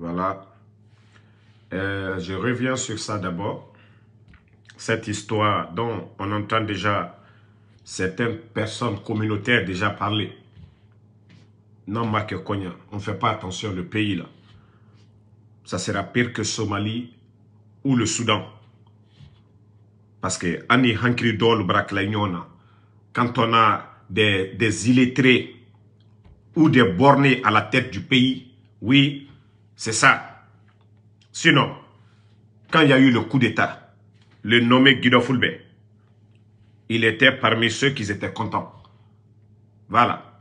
Voilà. Euh, je reviens sur ça d'abord. Cette histoire dont on entend déjà certaines personnes communautaires déjà parler. Non, Marc Konya, on ne fait pas attention le pays là. Ça sera pire que Somalie ou le Soudan. Parce que Annie Hankri quand on a des, des illettrés ou des bornés à la tête du pays, oui, c'est ça. Sinon, quand il y a eu le coup d'État, le nommé Guido Fulbert, il était parmi ceux qui étaient contents. Voilà.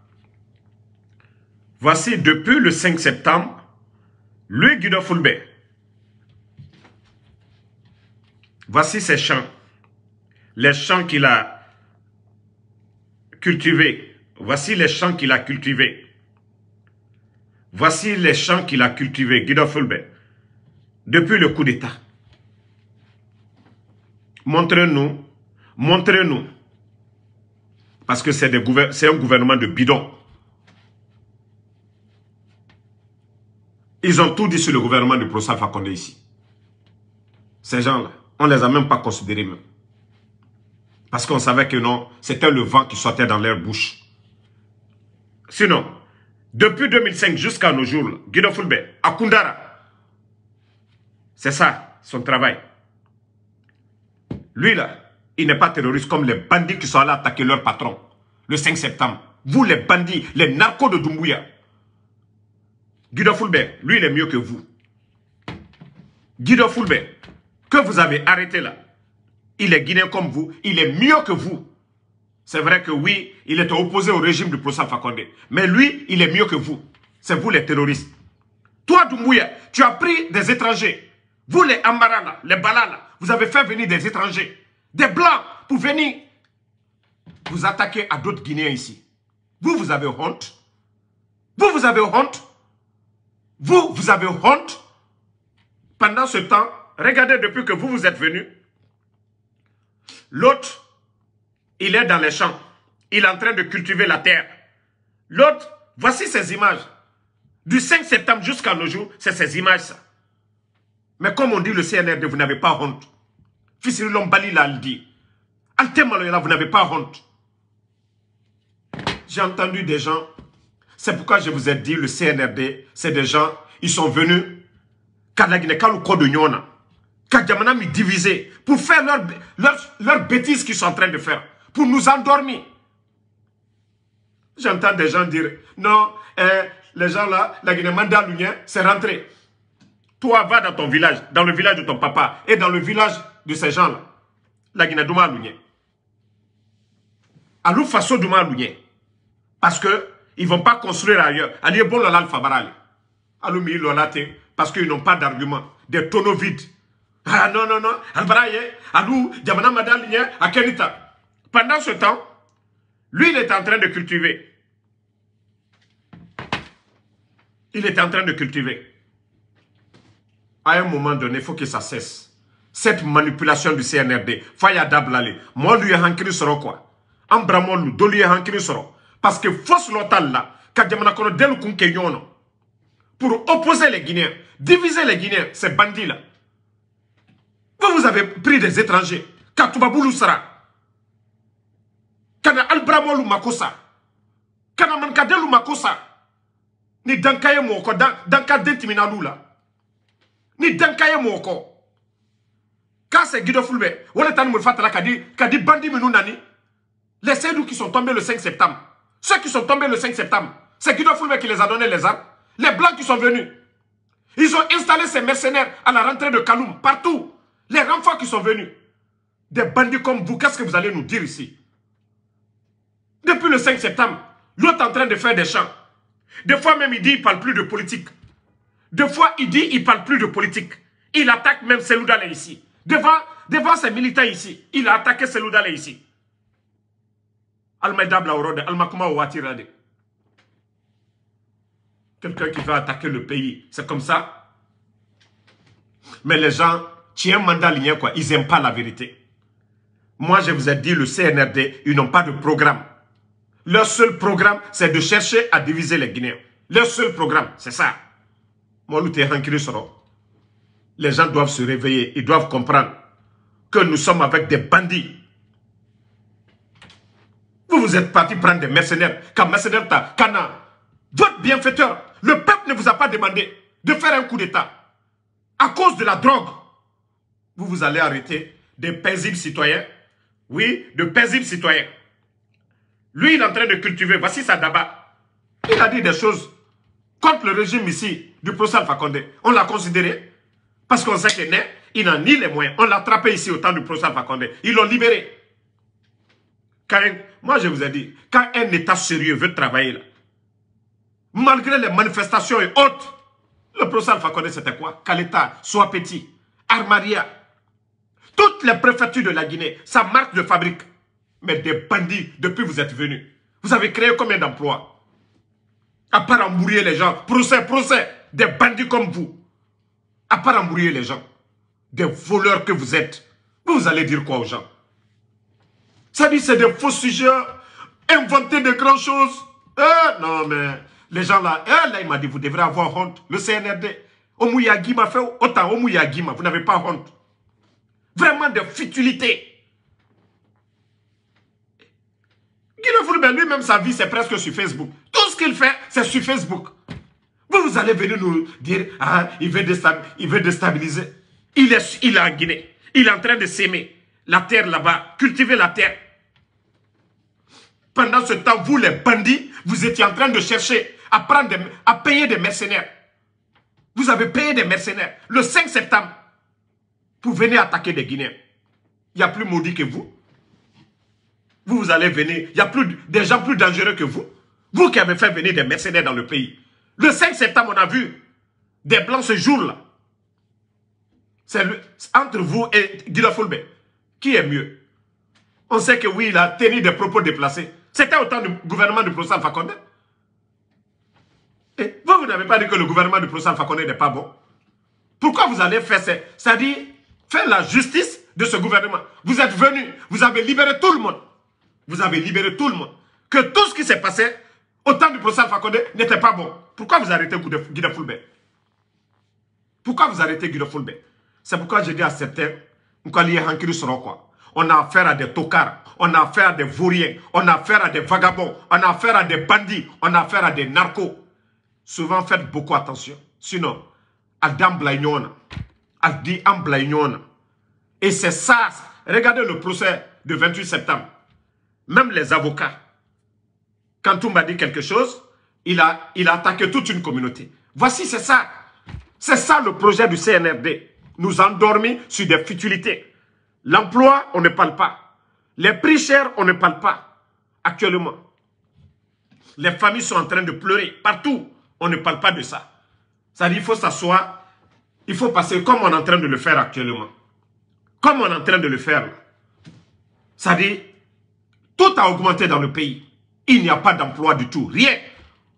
Voici depuis le 5 septembre, lui Guido Fulbert. Voici ses champs. Les champs qu'il a cultivés. Voici les champs qu'il a cultivés. Voici les champs qu'il a cultivés, Guido Fulbert, depuis le coup d'État. Montrez-nous, montrez-nous, parce que c'est un gouvernement de bidon. Ils ont tout dit sur le gouvernement de Professeur Fakonde ici. Ces gens-là, on ne les a même pas considérés même. Parce qu'on savait que non, c'était le vent qui sortait dans leur bouche. Sinon, depuis 2005 jusqu'à nos jours, Guido Fulbe, à Kundara, c'est ça son travail. Lui là, il n'est pas terroriste comme les bandits qui sont allés attaquer leur patron le 5 septembre. Vous les bandits, les narcos de Dumbuya. Guido Fulbe, lui il est mieux que vous. Guido Fulbe, que vous avez arrêté là, il est guinéen comme vous, il est mieux que vous. C'est vrai que oui, il était opposé au régime du professeur Fakonde. Mais lui, il est mieux que vous. C'est vous les terroristes. Toi, Doumbouya, tu as pris des étrangers. Vous, les Amarana, les Balana, vous avez fait venir des étrangers. Des Blancs pour venir vous attaquer à d'autres Guinéens ici. Vous, vous avez honte. Vous, vous avez honte. Vous, vous avez honte. Pendant ce temps, regardez depuis que vous, vous êtes venus. L'autre, il est dans les champs. Il est en train de cultiver la terre. L'autre, voici ces images. Du 5 septembre jusqu'à nos jours, c'est ces images. Mais comme on dit le CNRD, vous n'avez pas honte. Fils Lombali l'a dit. vous n'avez pas honte. J'ai entendu des gens. C'est pourquoi je vous ai dit le CNRD, c'est des gens, ils sont venus. divisé pour faire leurs leur, leur bêtises qu'ils sont en train de faire pour nous endormir. J'entends des gens dire, non, hein, les gens là, la guinée hein, c'est rentré. Toi, va dans ton village, dans le village de ton papa et dans le village de ces gens-là. La guinée Alunia. Hein. Alou façon Douma Alunia. Parce que ils vont pas construire ailleurs. Allié bon la Ils Alou mi Parce qu'ils n'ont pas d'argument. Des tonneaux vides. Ah non, non, non. Albaraye, Alou, À à Akenita. Pendant ce temps, lui, il est en train de cultiver. Il est en train de cultiver. À un moment donné, il faut que ça cesse. Cette manipulation du CNRD, Faya Dablale, moi lui hankiri sur quoi. En lui ai lui sur quoi Parce que force l'otal là, kadjamana delu Pour opposer les Guinéens, diviser les Guinéens, ces bandits là. Vous, vous avez pris des étrangers. Katouba sera kana alibramolu mako makosa, kana ni dankaye Mouoko, danka ni Dankaye Mouoko. quand c'est Guido Fulbert o de qui a dit, bandi nani les Seydou qui sont tombés le 5 septembre ceux qui sont tombés le 5 septembre c'est Guido Fulbe qui les a donné les armes les blancs qui sont venus ils ont installé ces mercenaires à la rentrée de Kaloum partout les renforts qui sont venus des bandits comme vous qu'est-ce que vous allez nous dire ici depuis le 5 septembre, l'autre est en train de faire des chants. Des fois même, il dit qu'il ne parle plus de politique. Des fois, il dit qu'il ne parle plus de politique. Il attaque même Seloudale ici. Devant, devant ses militants ici, il a attaqué Seloudale ici. Quelqu'un qui veut attaquer le pays, c'est comme ça. Mais les gens, un mandat quoi, ils n'aiment pas la vérité. Moi, je vous ai dit, le CNRD, ils n'ont pas de programme. Leur seul programme, c'est de chercher à diviser les Guinéens. Leur seul programme, c'est ça. Les gens doivent se réveiller. Ils doivent comprendre que nous sommes avec des bandits. Vous vous êtes parti prendre des mercenaires. Quand mercenaires, Kana, votre bienfaiteur, le peuple ne vous a pas demandé de faire un coup d'État. À cause de la drogue, vous vous allez arrêter des paisibles citoyens. Oui, de paisibles citoyens. Lui, il est en train de cultiver. Voici daba. Il a dit des choses contre le régime ici du professeur Alpha On l'a considéré parce qu'on sait qu'il il n'a ni les moyens. On l'a attrapé ici au temps du professeur Alpha Ils l'ont libéré. moi, je vous ai dit, quand un État sérieux veut travailler, là, malgré les manifestations et autres, le professeur Alpha c'était quoi Caleta, soit Petit, Armaria, toutes les préfectures de la Guinée, sa marque de fabrique mais des bandits depuis que vous êtes venus. Vous avez créé combien d'emplois À part mourir les gens. Procès, procès. Des bandits comme vous. À part mourir les gens. Des voleurs que vous êtes. Vous allez dire quoi aux gens Ça dit c'est des faux sujets. Inventer de grandes choses. Eh, non mais les gens là, eh, là il m'a dit vous devrez avoir honte. Le CNRD. Omouyagi m'a fait autant. Omouyagi m'a. Vous n'avez pas honte. Vraiment de futilités. mais lui-même, sa vie, c'est presque sur Facebook. Tout ce qu'il fait, c'est sur Facebook. Vous, allez venir nous dire, ah, il veut, il veut déstabiliser. Il est, il en Guinée. Il est en train de s'aimer la terre là-bas, cultiver la terre. Pendant ce temps, vous les bandits, vous étiez en train de chercher à, prendre à payer des mercenaires. Vous avez payé des mercenaires le 5 septembre pour venir attaquer des Guinéens. Il n'y a plus maudit que vous. Vous, allez venir. Il y a plus, des gens plus dangereux que vous. Vous qui avez fait venir des mercenaires dans le pays. Le 5 septembre, on a vu des blancs ce jour-là. C'est entre vous et Guillaume Fulbe. Qui est mieux On sait que oui, il a tenu des propos déplacés. C'était au temps du gouvernement du professeur Fakonde. Et vous, vous n'avez pas dit que le gouvernement du professeur Fakonde n'est pas bon. Pourquoi vous allez faire ça C'est-à-dire faire la justice de ce gouvernement. Vous êtes venus, vous avez libéré tout le monde vous avez libéré tout le monde. Que tout ce qui s'est passé au temps du procès Alpha Condé n'était pas bon. Pourquoi vous arrêtez Guy Fulbert Pourquoi vous arrêtez Guy Fulbert C'est pourquoi j'ai dit à certains, quoi. On a affaire à des tocards, on a affaire à des vauriens, on a affaire à des vagabonds, on a affaire à des bandits, on a affaire à des narcos. Souvent, faites beaucoup attention. Sinon, Adam Blagnona, Adi Et c'est ça. Regardez le procès du 28 septembre même les avocats, quand m'a dit quelque chose, il a, il a attaqué toute une communauté. Voici, c'est ça. C'est ça le projet du CNRD. Nous endormir sur des futilités. L'emploi, on ne parle pas. Les prix chers, on ne parle pas. Actuellement, les familles sont en train de pleurer. Partout, on ne parle pas de ça. Ça dit, il faut s'asseoir. Il faut passer comme on est en train de le faire actuellement. Comme on est en train de le faire. Ça dit, tout a augmenté dans le pays. Il n'y a pas d'emploi du tout. Rien.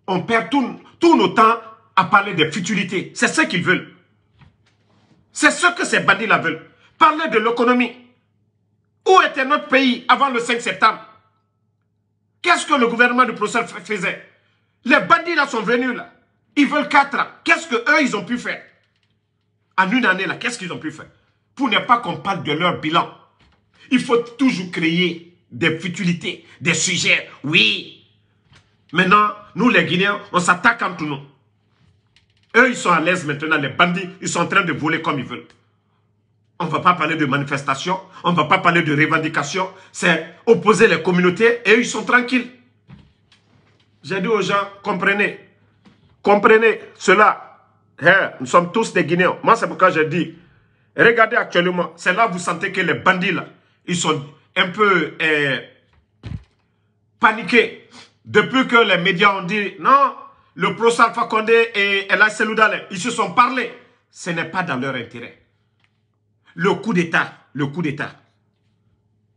On perd tout, tout nos temps à parler des futilités. C'est ce qu'ils veulent. C'est ce que ces bandits-là veulent. Parler de l'économie. Où était notre pays avant le 5 septembre Qu'est-ce que le gouvernement du procès faisait Les bandits-là sont venus là. Ils veulent 4 ans. Qu'est-ce qu'eux, ils ont pu faire En une année là, qu'est-ce qu'ils ont pu faire Pour ne pas qu'on parle de leur bilan. Il faut toujours créer des futilités, des sujets. Oui. Maintenant, nous les Guinéens, on s'attaque entre nous. Eux, ils sont à l'aise maintenant, les bandits, ils sont en train de voler comme ils veulent. On ne va pas parler de manifestation, on ne va pas parler de revendication. C'est opposer les communautés et eux, ils sont tranquilles. J'ai dit aux gens, comprenez, comprenez cela. Hein, nous sommes tous des Guinéens. Moi, c'est pourquoi j'ai dit, regardez actuellement, c'est là que vous sentez que les bandits, là, ils sont un peu euh, paniqué depuis que les médias ont dit non, le pro Alpha Condé et El ils se sont parlé. Ce n'est pas dans leur intérêt. Le coup d'État, le coup d'État.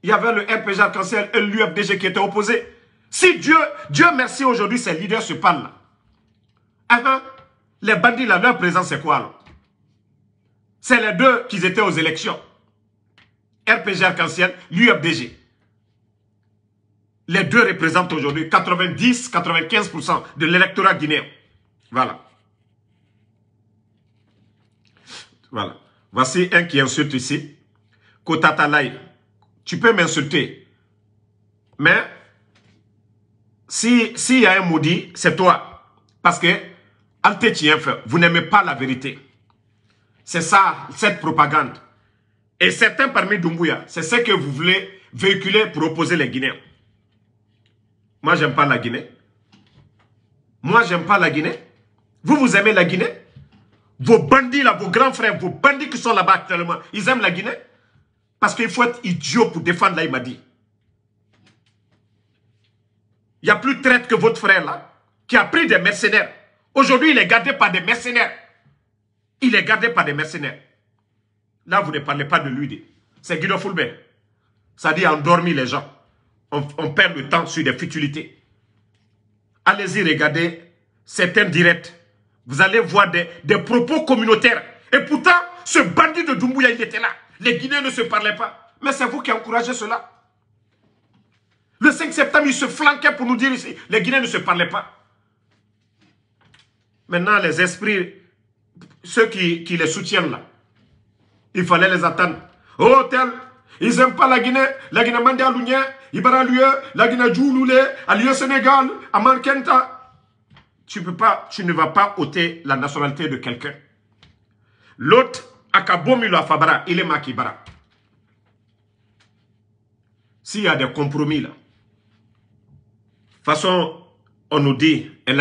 Il y avait le MPJ arc en et l'UFDG qui étaient opposés. Si Dieu, Dieu merci aujourd'hui, ces leaders se parlent là. Eh ben, les bandits là, leur présence c'est quoi C'est les deux qui étaient aux élections. RPG Arc-en-Ciel, l'UFDG. Les deux représentent aujourd'hui 90-95% de l'électorat guinéen. Voilà. Voilà. Voici un qui insulte ici. Talaï, tu peux m'insulter. Mais s'il y a un maudit, c'est toi. Parce que, vous n'aimez pas la vérité. C'est ça, cette propagande. Et certains parmi Dumbuya, c'est ce que vous voulez véhiculer pour opposer les Guinéens. Moi, je n'aime pas la Guinée. Moi, je n'aime pas la Guinée. Vous, vous aimez la Guinée Vos bandits là, vos grands frères, vos bandits qui sont là-bas actuellement, ils aiment la Guinée Parce qu'il faut être idiot pour défendre là, il m'a dit. Il y a plus de traite que votre frère là, qui a pris des mercenaires. Aujourd'hui, il est gardé par des mercenaires. Il est gardé par des mercenaires. Là, vous ne parlez pas de lui. C'est Guido Fulbert. Ça dit endormir les gens. On, perd le temps sur des futilités. Allez-y regarder certains directs. Vous allez voir des, propos communautaires. Et pourtant, ce bandit de Doumbouya, il était là. Les Guinéens ne se parlaient pas. Mais c'est vous qui encouragez cela. Le 5 septembre, il se flanquait pour nous dire ici, les Guinéens ne se parlaient pas. Maintenant, les esprits, ceux qui, qui les soutiennent là, il fallait les attendre. Oh, tel, ils n'aiment pas la Guinée. La Guinée mande à Lue, la Guinée Djouloulé, à Sénégal, à Marquenta. Tu, peux pas, tu ne vas pas ôter la nationalité de quelqu'un. L'autre, Akabomilo Fabara, il est Makibara. S'il y a des compromis là, de toute façon, on nous dit, et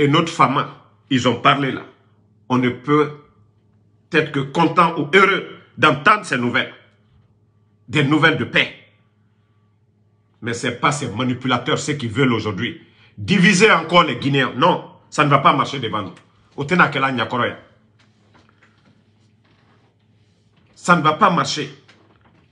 et notre femme, ils ont parlé là. On ne peut peut-être que content ou heureux d'entendre ces nouvelles, des nouvelles de paix. Mais ce n'est pas ces manipulateurs, ceux qui veulent aujourd'hui diviser encore les Guinéens. Non, ça ne va pas marcher devant nous. Ça ne va pas marcher.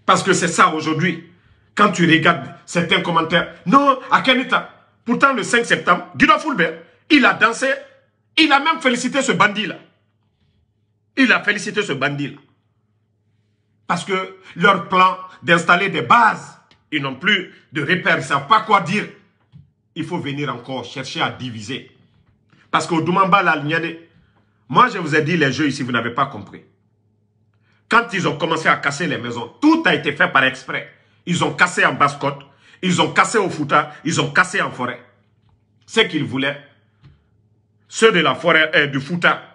Parce que c'est ça aujourd'hui. Quand tu regardes certains commentaires, non, à quel état Pourtant, le 5 septembre, Guido Fulbert, il a dansé, il a même félicité ce bandit-là. Il a félicité ce bandit-là. Parce que leur plan d'installer des bases, ils n'ont plus de repères, ils ne savent pas quoi dire. Il faut venir encore chercher à diviser. Parce qu'au Doumamba, la moi je vous ai dit les jeux ici, vous n'avez pas compris. Quand ils ont commencé à casser les maisons, tout a été fait par exprès. Ils ont cassé en basse-côte, ils ont cassé au Fouta, ils ont cassé en forêt. Ce qu'ils voulaient, ceux de la forêt, et euh, du Fouta,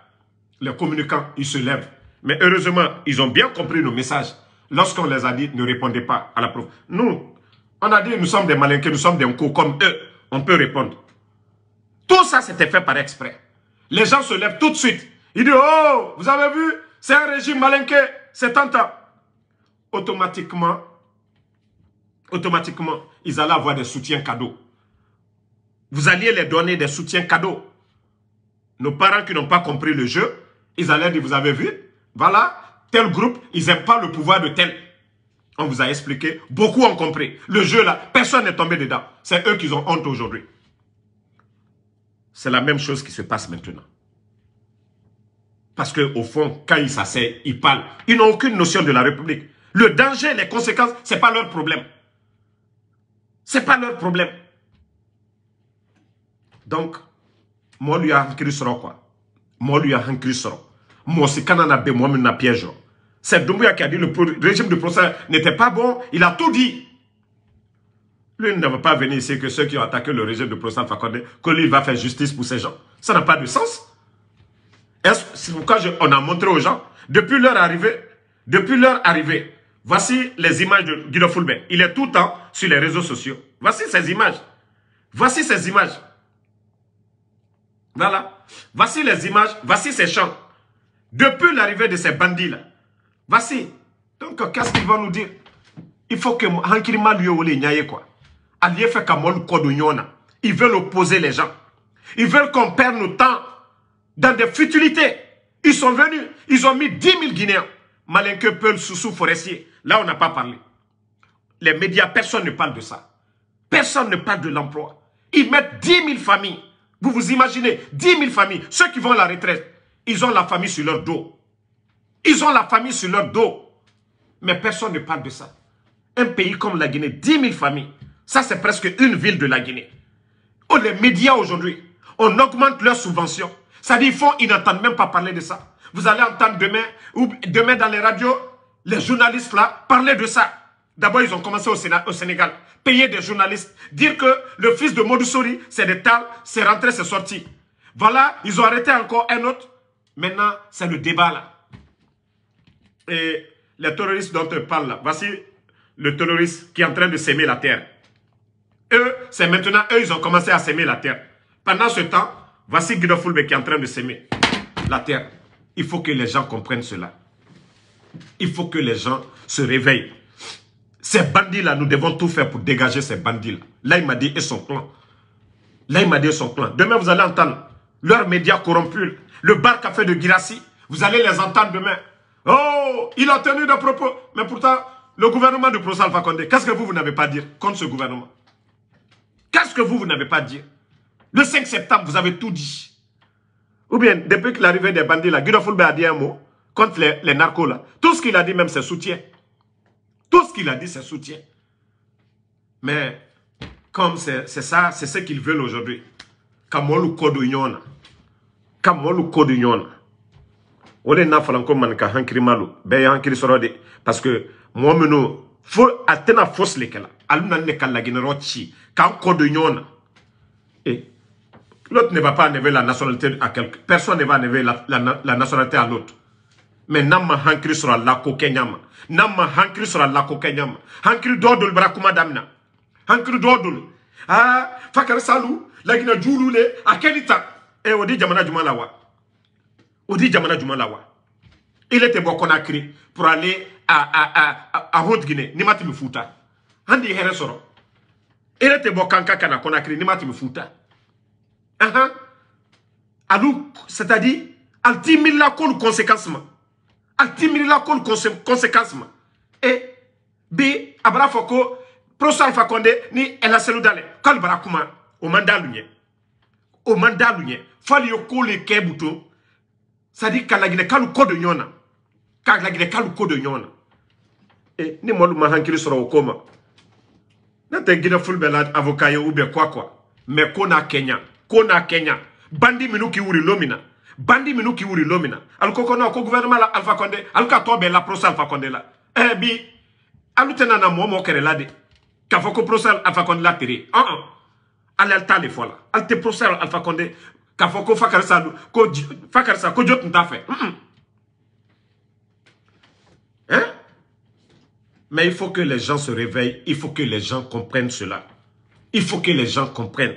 les communicants, ils se lèvent. Mais heureusement, ils ont bien compris nos messages. Lorsqu'on les a dit, ne répondez pas à la preuve. Nous, on a dit, nous sommes des malinqués, nous sommes des cours, comme eux. On peut répondre. Tout ça, c'était fait par exprès. Les gens se lèvent tout de suite. Ils disent, oh, vous avez vu, c'est un régime malinqué, c'est tentant. Automatiquement, automatiquement, ils allaient avoir des soutiens cadeaux. Vous alliez les donner des soutiens cadeaux. Nos parents qui n'ont pas compris le jeu, ils allaient dire, vous avez vu Voilà, tel groupe, ils n'aiment pas le pouvoir de tel. On vous a expliqué, beaucoup ont compris. Le jeu là, personne n'est tombé dedans. C'est eux qui ont honte aujourd'hui. C'est la même chose qui se passe maintenant. Parce qu'au fond, quand ils s'asseyent, ils parlent. Ils n'ont aucune notion de la République. Le danger, les conséquences, ce n'est pas leur problème. Ce n'est pas leur problème. Donc, moi, lui a écrit quoi Moluya Moi na piège c'est Doumbouya qui a dit que le régime de procès n'était pas bon il a tout dit lui ne va pas venir ici que ceux qui ont attaqué le régime de procès Fakonde que lui va faire justice pour ces gens ça n'a pas de sens c'est pourquoi on a montré aux gens depuis leur arrivée depuis leur arrivée voici les images de Guido foulbé. il est tout le temps sur les réseaux sociaux voici ces images voici ces images voilà. Voici les images, voici ces chants. Depuis l'arrivée de ces bandits-là. Voici. Donc, qu'est-ce qu'ils vont nous dire Il faut que Hankirima lui ait quoi. Allié fait Ils veulent opposer les gens. Ils veulent qu'on perde le temps dans des futilités. Ils sont venus, ils ont mis 10 000 Guinéens. Malinke, Peul, Soussou, Forestier. Là, on n'a pas parlé. Les médias, personne ne parle de ça. Personne ne parle de l'emploi. Ils mettent 10 000 familles. Vous vous imaginez, 10 000 familles, ceux qui vont à la retraite, ils ont la famille sur leur dos. Ils ont la famille sur leur dos. Mais personne ne parle de ça. Un pays comme la Guinée, 10 000 familles, ça c'est presque une ville de la Guinée. Oh, les médias aujourd'hui, on augmente leurs subventions. Ça dit, ils, font, ils n'entendent même pas parler de ça. Vous allez entendre demain, ou demain dans les radios, les journalistes là, parler de ça. D'abord, ils ont commencé au, Sénégal. Payer des journalistes. Dire que le fils de Modusori, c'est des tal, c'est rentré, c'est sorti. Voilà, ils ont arrêté encore un autre. Maintenant, c'est le débat là. Et les terroristes dont on parle là, voici le terroriste qui est en train de s'aimer la terre. Eux, c'est maintenant, eux, ils ont commencé à s'aimer la terre. Pendant ce temps, voici Guido Fulbe qui est en train de s'aimer la terre. Il faut que les gens comprennent cela. Il faut que les gens se réveillent. Ces bandits-là, nous devons tout faire pour dégager ces bandits-là. Là, il m'a dit, et son clan. Là, il m'a dit, son clan. Demain, vous allez entendre leurs médias corrompus, le bar café de Girassi. Vous allez les entendre demain. Oh, il a tenu des propos. Mais pourtant, le gouvernement de Prosa Alpha Condé, qu'est-ce que vous, vous n'avez pas dit dire contre ce gouvernement Qu'est-ce que vous, vous n'avez pas dit? Le 5 septembre, vous avez tout dit. Ou bien, depuis l'arrivée des bandits, là, Guido Fulbe a dit un mot contre les, les narcos. Là. Tout ce qu'il a dit, même, c'est soutien. Tout ce qu'il a dit, c'est soutien. Mais comme c'est ça, c'est ce qu'ils veulent aujourd'hui. Kamolu kodu nyona. Kamolu kodu nyona. On est na falanko manka hankiri malu. Be hankiri sorode. Parce que moi meno, fo atena force lekela. Aluna ne lagine rochi. Kam kodu nyona. Et l'autre ne va pas enlever la nationalité à quelqu'un. Personne ne va enlever la, la nationalité à l'autre. Mais Namma hankri sur la ko kɛ ɲa hankri n'an la ko kɛ hankri dodul hankiri dɔ doli bara kuma damina salu Lagina Julule. a kɛ ni jamana juma lawa jamana juma la il était a konakiri pour aller à à à à haute guinée ni ma futa handi il était bɔ kanka qu'on a konakiri ni ma tɛmɛ futa ah, ah. c'est à dire al t'i la k'olu conséquence a la kon conséquence ma e bi Abrafoko, bara fɔ ko konde ni ela dale k'alu bara kuma o man d'alu ɲɛ o man d'alu ɲɛ f'alu ye ko le kɛ buto sadi ka laginɛ k'alu ko do ɲɔgɔn na ka k'alu ko do nyona e ni mɔlu ma hankili sɔrɔ o ko ma ne tɛ ginɛ fulu avocat ye ou be quoi quoi mais ko n'a kona ko n'a bandi minuki k'i wuri bandi minu k'i wuri nomina. aluko na ko gouvernement la alpha condé Alka Tobe, la procès alpha condé la Eh bi Alutena na mɔɔ de k'a procès alpha condé la tire. Ah ah. ala ta le fɔ la procès alpha condé k'a foko Fakarsa. fa ko ko mm, mm. hein mais il faut que les gens se réveillent il faut que les gens comprennent cela il faut que les gens comprennent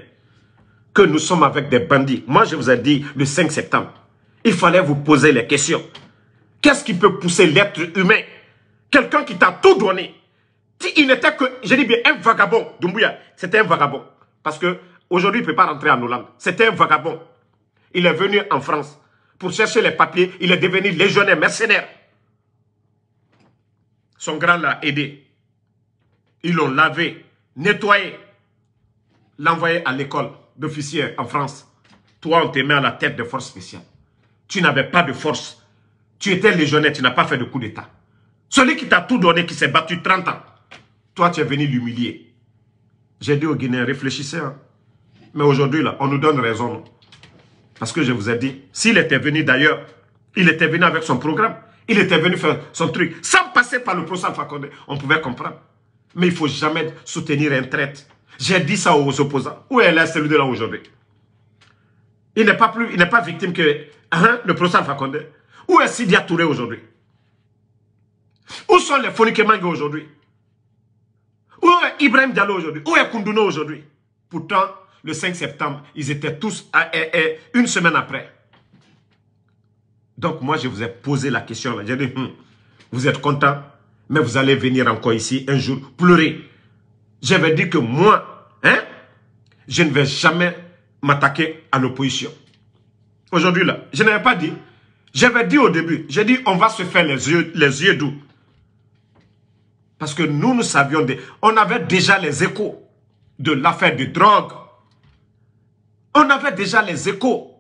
que nous sommes avec des bandits. Moi, je vous ai dit le 5 septembre, il fallait vous poser les questions. Qu'est-ce qui peut pousser l'être humain Quelqu'un qui t'a tout donné. Il n'était que, je dis bien, un vagabond. Doumbouya, c'était un vagabond. Parce que aujourd'hui, il ne peut pas rentrer en Hollande. C'était un vagabond. Il est venu en France pour chercher les papiers. Il est devenu légionnaire, mercenaire. Son grand l'a aidé. Ils l'ont lavé, nettoyé, l'envoyé à l'école d'officier en France. Toi, on te met à la tête des forces spéciales. Tu n'avais pas de force. Tu étais légionnaire, tu n'as pas fait de coup d'État. Celui qui t'a tout donné, qui s'est battu 30 ans, toi, tu es venu l'humilier. J'ai dit aux Guinéens, réfléchissez. Hein. Mais aujourd'hui, là, on nous donne raison. Parce que je vous ai dit, s'il était venu d'ailleurs, il était venu avec son programme, il était venu faire son truc, sans passer par le procès Alpha on pouvait comprendre. Mais il ne faut jamais soutenir un traître. J'ai dit ça aux opposants. Où est là celui de là aujourd'hui Il n'est pas plus, il n'est pas victime que hein, le procès Fakonde. Où est Sidia Touré aujourd'hui Où sont les Fonikemangue aujourd'hui Où est Ibrahim Diallo aujourd'hui Où est Kunduno aujourd'hui Pourtant, le 5 septembre, ils étaient tous à, eh, eh, une semaine après. Donc moi, je vous ai posé la question J'ai dit, hmm, vous êtes content, mais vous allez venir encore ici un jour pleurer j'avais dit que moi, hein, je ne vais jamais m'attaquer à l'opposition. Aujourd'hui, là, je n'avais pas dit. J'avais dit au début, j'ai dit, on va se faire les yeux, les yeux doux. Parce que nous, nous savions, on avait déjà les échos de l'affaire de drogue. On avait déjà les échos.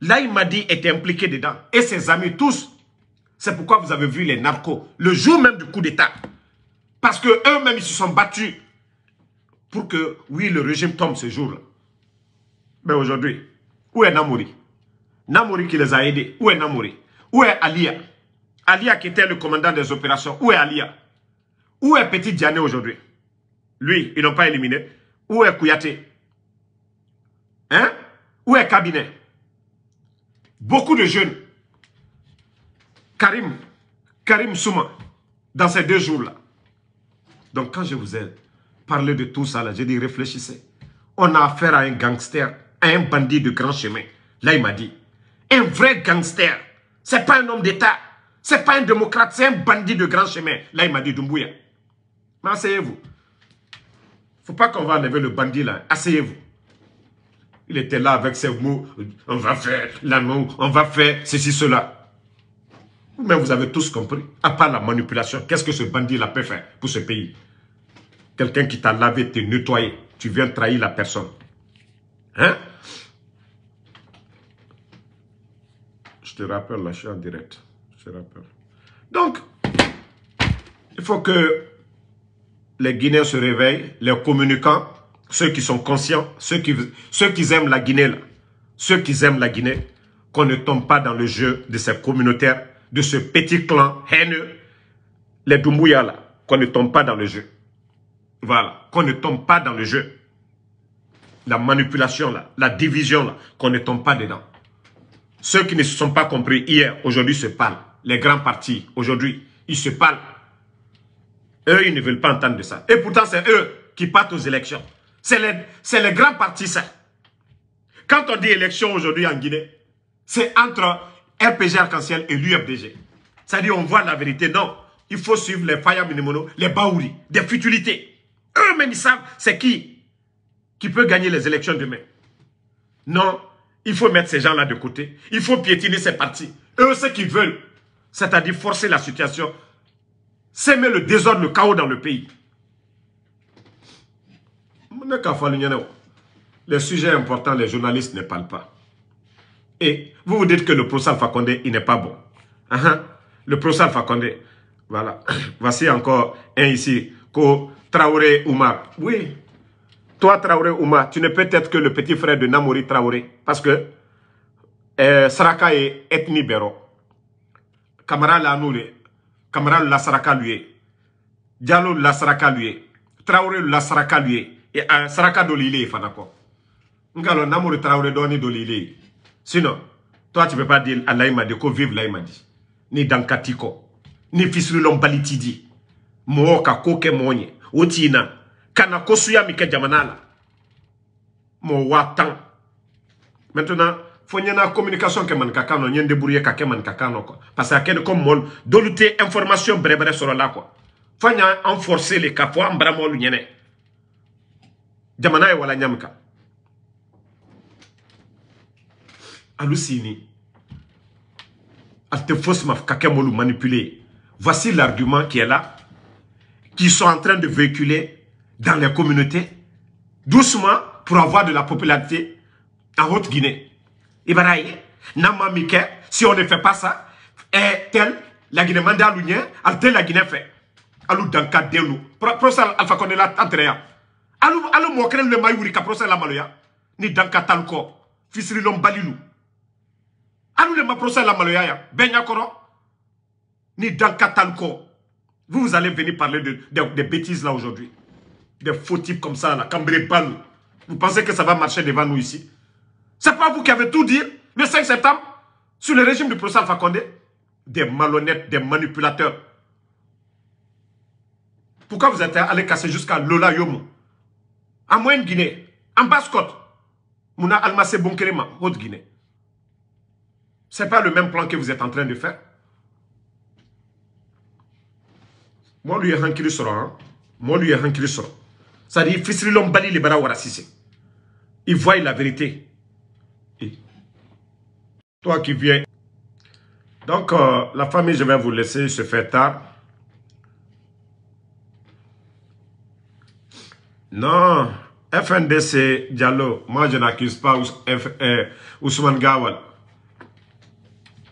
Là, il m'a dit, était impliqué dedans. Et ses amis tous. C'est pourquoi vous avez vu les narcos. Le jour même du coup d'État. Parce queux mêmes ils se sont battus pour que, oui, le régime tombe ce jour-là. Mais aujourd'hui, où est Namouri Namouri qui les a aidés. Où est Namouri Où est Alia Alia qui était le commandant des opérations. Où est Alia Où est Petit Diané aujourd'hui Lui, ils n'ont pas éliminé. Où est Kouyaté Hein Où est Cabinet Beaucoup de jeunes. Karim, Karim Souma, dans ces deux jours-là, donc quand je vous ai parlé de tout ça, là, j'ai dit réfléchissez. On a affaire à un gangster, à un bandit de grand chemin. Là, il m'a dit, un vrai gangster, c'est pas un homme d'État, c'est pas un démocrate, c'est un bandit de grand chemin. Là, il m'a dit, Dumbuya, mais asseyez-vous. Faut pas qu'on va enlever le bandit là, asseyez-vous. Il était là avec ses mots, on va faire l'amour, on va faire ceci, cela. Mais vous avez tous compris, à part la manipulation, qu'est-ce que ce bandit-là peut faire pour ce pays Quelqu'un qui t'a lavé, t'a nettoyé, tu viens trahir la personne. Hein Je te rappelle, là, je suis en direct. Je te rappelle. Donc, il faut que les Guinéens se réveillent, les communicants, ceux qui sont conscients, ceux qui, ceux qui aiment la Guinée, ceux qui aiment la Guinée, qu'on ne tombe pas dans le jeu de ces communautaires de ce petit clan haineux, les Doumbouya là, qu'on ne tombe pas dans le jeu. Voilà, qu'on ne tombe pas dans le jeu. La manipulation là, la division là, qu'on ne tombe pas dedans. Ceux qui ne se sont pas compris hier, aujourd'hui se parlent. Les grands partis, aujourd'hui, ils se parlent. Eux, ils ne veulent pas entendre de ça. Et pourtant, c'est eux qui partent aux élections. C'est les, les grands partis, ça. Quand on dit élection aujourd'hui en Guinée, c'est entre RPG Arc-en-Ciel et l'UFDG. C'est-à-dire, on voit la vérité. Non, il faut suivre les Faya Minimono, les baouris, des futilités. Eux-mêmes, ils savent c'est qui qui peut gagner les élections demain. Non, il faut mettre ces gens-là de côté. Il faut piétiner ces partis. Eux, ce qu'ils veulent, c'est-à-dire forcer la situation, semer le désordre, le chaos dans le pays. Les sujets importants, les journalistes ne parlent pas. Et vous vous dites que le professeur Alpha il n'est pas bon. Hein, hein. Le professeur Alpha voilà. Voici encore un ici, Traoré Oumar. Oui, toi Traoré Oumar, tu ne peut être que le petit frère de Namori Traoré, parce que euh, Saraka est ethnie Béro. Kamara Lanoule, Kamara la Saraka lui Diallo la Saraka lui Traoré la Saraka lui Et euh, Saraka Dolile Fanako. Ngalo Namori Traoré Doni Dolile. Sinon, toi, tu peux pas dire à Laïmadi qu'on vive Laïmadi. Ni dans Katiko. Ni fisulilon balitidi. koke monye. Otina. Kana kosuya mike jamanala. Mo watan. Maintenant, fo communication ke man kan nɔ ɲɛ débrouiller ka kɛ parce que a comme mɔlu information bɛrɛbɛrɛ sur la quoi fo enforcer les capois le wala nyamka. halluciné. manipulé. Voici l'argument qui est là, qui sont en train de véhiculer dans les communautés, doucement, pour avoir de la popularité en Haute-Guinée. Ibaraye, Nama si on ne fait pas ça, est tel, la Guinée à l'Union, tel la Guinée fait. Alou danka delu. Prosa alfa kone la tantreya. Alou, alou mokren le mayuri ka prosa la maloya. Ni danka talko. Fisri l'homme procès la ni dans Vous, allez venir parler des bêtises là aujourd'hui. Des faux types comme ça, là, Vous pensez que ça va marcher devant nous ici C'est pas vous qui avez tout dit le 5 septembre sur le régime du procès Alpha Condé Des malhonnêtes, des manipulateurs. Pourquoi vous êtes allé casser jusqu'à Lola Yomo En moyenne Guinée, en basse-côte, Mouna Almasé Bonkerema, Haute-Guinée. Ce n'est pas le même plan que vous êtes en train de faire. Moi, lui, un un Hein? Moi, lui, un soro. C'est-à-dire, Fisri Lombali, les racisé. Ils voit la vérité. toi qui viens. Donc, euh, la famille, je vais vous laisser se faire tard. Non, FNDC Diallo, moi je n'accuse pas Ousmane Gawal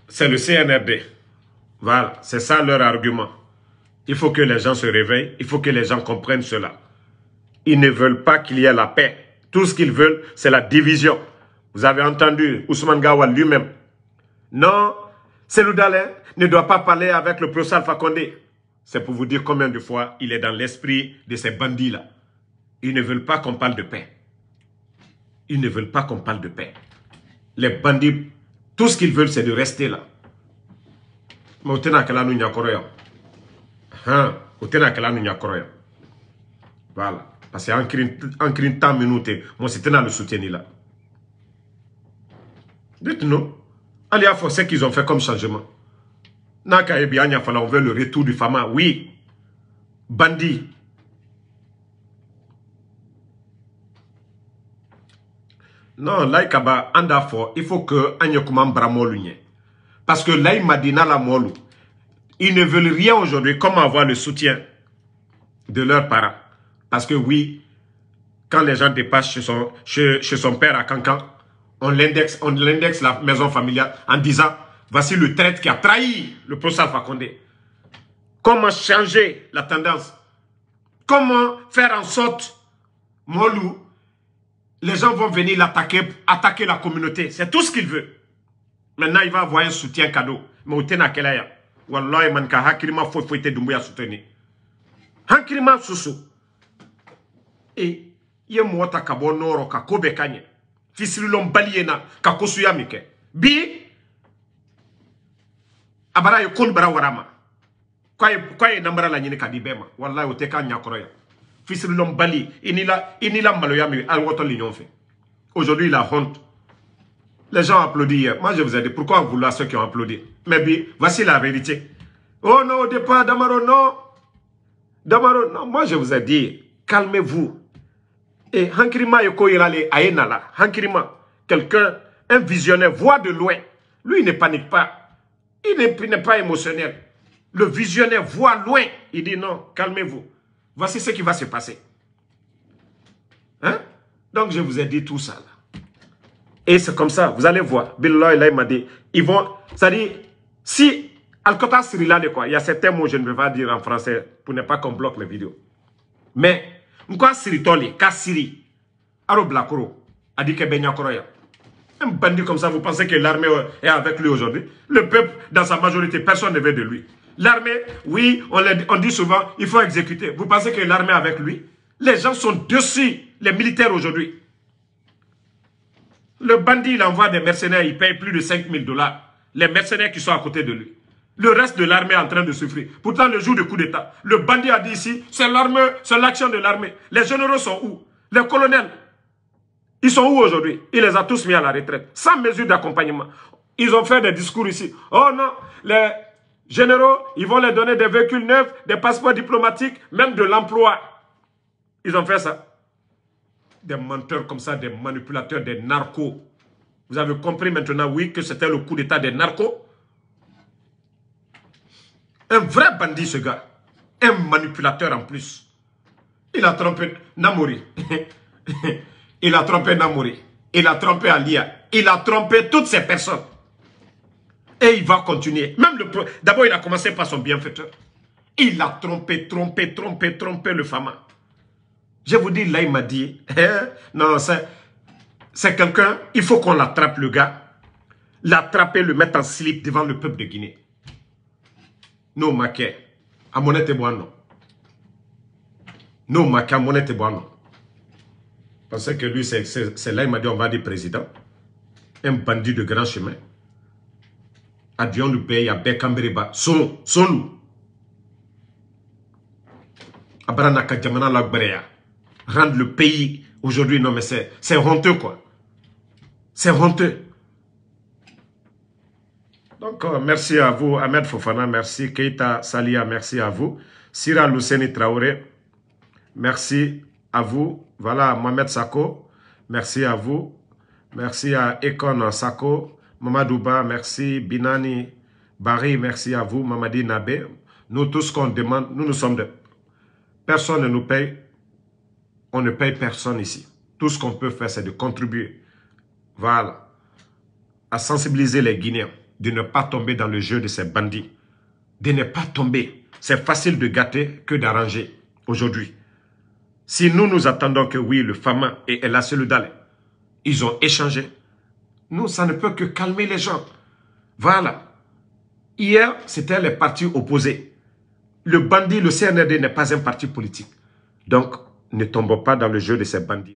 c'est le CNRD. Voilà, c'est ça leur argument. Il faut que les gens se réveillent, il faut que les gens comprennent cela. Ils ne veulent pas qu'il y ait la paix. Tout ce qu'ils veulent, c'est la division. Vous avez entendu Ousmane Gawa lui-même. Non, Seloudalé ne doit pas parler avec le professeur Alpha Condé. C'est pour vous dire combien de fois il est dans l'esprit de ces bandits-là. Ils ne veulent pas qu'on parle de paix. Ils ne veulent pas qu'on parle de paix. Les bandits tout ce qu'ils veulent, c'est de rester là. Mais au là, nous n'y Hein? Au là, nous n'y Voilà. Parce qu'en crin tant minute, moi, c'était dans le soutien là. Dites-nous. Allez à ce qu'ils ont fait comme changement. Naka Fala, on veut le retour du Fama. Oui. Bandit. non il faut que an ye parce que la ils ne veulent rien aujourd'hui Comment avoir le soutien de leurs parents parce que oui quand les gens dépassent chez son, chez, son père à Cancan on l'indexe on la maison familiale en disant voici le traître qui a trahi le professeur Fakonde. comment changer la tendance comment faire en sorte Molou les gens vont venir l'attaquer, attaquer la communauté. C'est tout ce qu'il veut. Maintenant, il va avoir un soutien cadeau. Mais au tena ya? Wallahi man ka hakilima faut faut été dumbuya soutenir. Hakilima susu. Et ye mwota ka noro ka kobe kanye. Fisri lom baliena ka Suya mike. Bi abara yukun bara warama. Kwa ye, kwa ye nambara la nyine kadibema. Wallahi uteka nyakoroya fisirilɔnbali i Bali, a aujourd'hui la honte les gens applaudissent hier moi je vous ai dit pourquoi vouloir ceux qui ont applaudi mais bien, voici la vérité oh non au départ Damaro non Damaro non moi je vous ai dit calmez-vous et Hankirima Hankirima quelqu'un un visionnaire voit de loin lui il ne panique pas il n'est pas émotionnel le visionnaire voit loin il dit non calmez-vous Voici ce qui va se passer. Hein? Donc je vous ai dit tout ça. Là. Et c'est comme ça, vous allez voir. Billah, il m'a dit, ils vont, Ça dit si quoi, il y a certains mots, je ne vais pas dire en français, pour ne pas qu'on bloque les vidéos. Mais, Mkwa Siritoli, Kassiri, Aro a dit que kroya. Un bandit comme ça, vous pensez que l'armée est avec lui aujourd'hui Le peuple, dans sa majorité, personne ne veut de lui. L'armée, oui, on, dit souvent, il faut exécuter. Vous pensez que l'armée avec lui Les gens sont dessus, les militaires aujourd'hui. Le bandit, il envoie des mercenaires, il paye plus de 5000 dollars. Les mercenaires qui sont à côté de lui. Le reste de l'armée est en train de souffrir. Pourtant, le jour du coup d'État, le bandit a dit ici, c'est l'armée, c'est l'action de l'armée. Les généraux sont où Les colonels Ils sont où aujourd'hui Il les a tous mis à la retraite, sans mesure d'accompagnement. Ils ont fait des discours ici. Oh non, les, généraux, ils vont leur donner des véhicules neufs, des passeports diplomatiques, même de l'emploi. Ils ont fait ça. Des menteurs comme ça, des manipulateurs, des narcos. Vous avez compris maintenant, oui, que c'était le coup d'état des narcos. Un vrai bandit, ce gars. Un manipulateur en plus. Il a trompé Namori. Il a trompé Namori. Il a trompé Alia. Il a trompé toutes ces personnes. Et il va continuer. Même le D'abord, il a commencé par son bienfaiteur. Il a trompé, trompé, trompé, trompé le Fama. Je vous dis, là, il m'a dit, hein? non, c'est quelqu'un, il faut qu'on l'attrape, le gars. L'attraper, le mettre en slip devant le peuple de Guinée. Ah, non, maquet. À mon moi, non. Non, maquet, à mon moi, non. que lui, c'est là, il m'a dit, on va dire président. Un bandit de grand chemin. Adion le pays à Bekambereba, son sonu Abraham rendre le pays aujourd'hui non mais c'est honteux quoi c'est honteux donc euh, merci à vous Ahmed Fofana merci Keita Salia merci à vous Sira Luceni Traoré merci à vous voilà Mohamed Sako merci à vous merci à Ekon Sako Mamadouba, merci. Binani Barry, merci à vous. Mamadi Nabe. nous tous qu'on demande, nous nous sommes de... Personne ne nous paye. On ne paye personne ici. Tout ce qu'on peut faire, c'est de contribuer. Voilà. À sensibiliser les Guinéens de ne pas tomber dans le jeu de ces bandits. De ne pas tomber. C'est facile de gâter que d'arranger aujourd'hui. Si nous nous attendons que oui, le Fama et la d'aller ils ont échangé, nous, ça ne peut que calmer les gens. Voilà. Hier, c'était les partis opposés. Le bandit, le CNRD n'est pas un parti politique. Donc, ne tombons pas dans le jeu de ces bandits.